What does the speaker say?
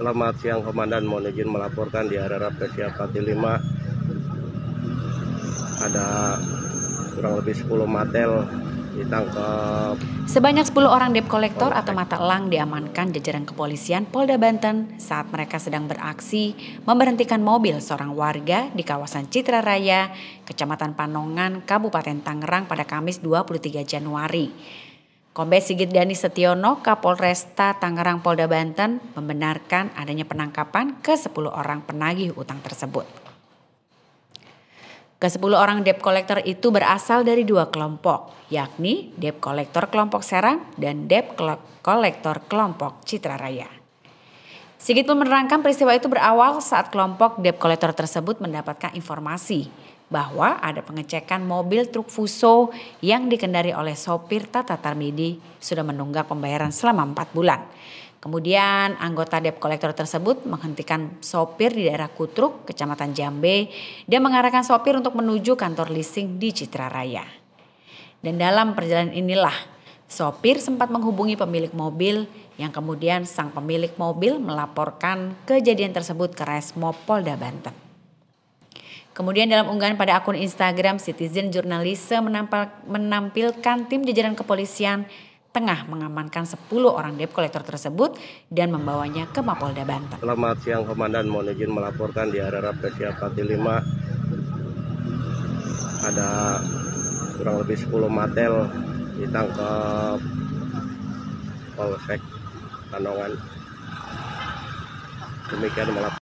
Selamat siang Komandan, mohon izin melaporkan di area Raplesia Pati 5 ada kurang lebih 10 matel ditangkap. Sebanyak 10 orang debt collector atau mata elang diamankan jajaran kepolisian Polda Banten saat mereka sedang beraksi memberhentikan mobil seorang warga di kawasan Citra Raya, Kecamatan Panongan, Kabupaten Tangerang pada Kamis 23 Januari. Kombes Sigit Dani Setiono, Kapolresta Tangerang Polda Banten, membenarkan adanya penangkapan ke 10 orang penagih utang tersebut. Ke-10 orang debt collector itu berasal dari dua kelompok, yakni debt collector kelompok Serang dan debt collector kelompok Citra Raya. Sigit pun menerangkan peristiwa itu berawal saat kelompok debt collector tersebut mendapatkan informasi bahwa ada pengecekan mobil truk Fuso yang dikendari oleh sopir Tata Tarmidi sudah menunggak pembayaran selama 4 bulan. Kemudian anggota debt collector tersebut menghentikan sopir di daerah Kutruk, Kecamatan Jambe, dan mengarahkan sopir untuk menuju kantor leasing di Citra Raya. Dan dalam perjalanan inilah Sopir sempat menghubungi pemilik mobil yang kemudian sang pemilik mobil melaporkan kejadian tersebut ke Resmo Polda Banten. Kemudian dalam unggahan pada akun Instagram Citizen menampil, menampilkan tim jajaran kepolisian tengah mengamankan 10 orang debt kolektor tersebut dan membawanya ke Mapolda Banten. Selamat siang Komandan, mohon izin melaporkan di area Rapesia Pati 5 ada kurang lebih 10 matel ditangkap polsek Tanongan demikian melaporkan.